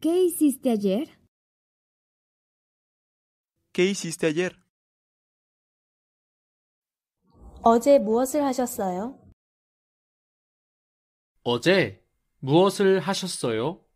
¿Qué hiciste ayer? ¿Qué hiciste ayer? 어제 무엇을 하셨어요? 어제 무엇을 하셨어요?